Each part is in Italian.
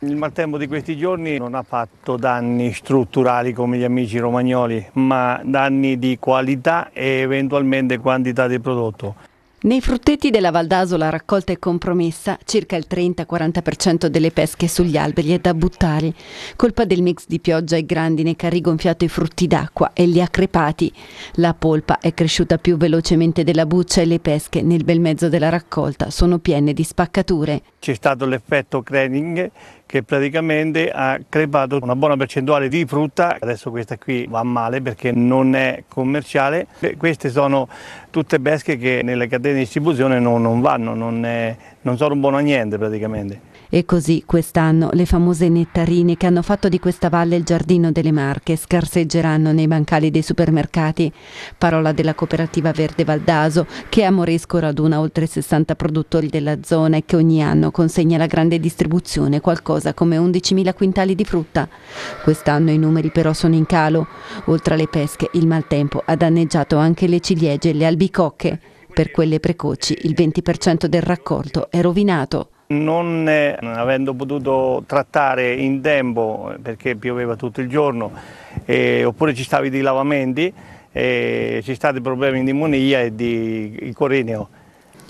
Il maltempo di questi giorni non ha fatto danni strutturali come gli amici romagnoli, ma danni di qualità e eventualmente quantità di prodotto. Nei frutteti della Valdaso la raccolta è compromessa, circa il 30-40% delle pesche sugli alberi è da buttare. Colpa del mix di pioggia e grandine che ha rigonfiato i frutti d'acqua e li ha crepati. La polpa è cresciuta più velocemente della buccia e le pesche nel bel mezzo della raccolta sono piene di spaccature. C'è stato l'effetto craning che praticamente ha crepato una buona percentuale di frutta. Adesso questa qui va male perché non è commerciale. Queste sono tutte pesche che nelle catene di distribuzione non, non vanno, non è, non sono buono a niente praticamente. E così quest'anno le famose nettarine che hanno fatto di questa valle il giardino delle Marche scarseggeranno nei bancali dei supermercati. Parola della cooperativa Verde Valdaso che a Moresco raduna oltre 60 produttori della zona e che ogni anno consegna alla grande distribuzione qualcosa come 11.000 quintali di frutta. Quest'anno i numeri però sono in calo. Oltre alle pesche il maltempo ha danneggiato anche le ciliegie e le albicocche per quelle precoci il 20% del raccolto è rovinato. Non eh, avendo potuto trattare in tempo perché pioveva tutto il giorno eh, oppure ci stavi di lavamenti, eh, ci stati problemi di monia e di corineo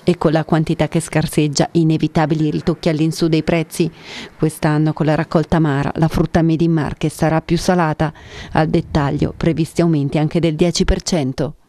e con la quantità che scarseggia inevitabili ritocchi all'insù dei prezzi. Quest'anno con la raccolta amara la frutta made in Marche sarà più salata, al dettaglio previsti aumenti anche del 10%.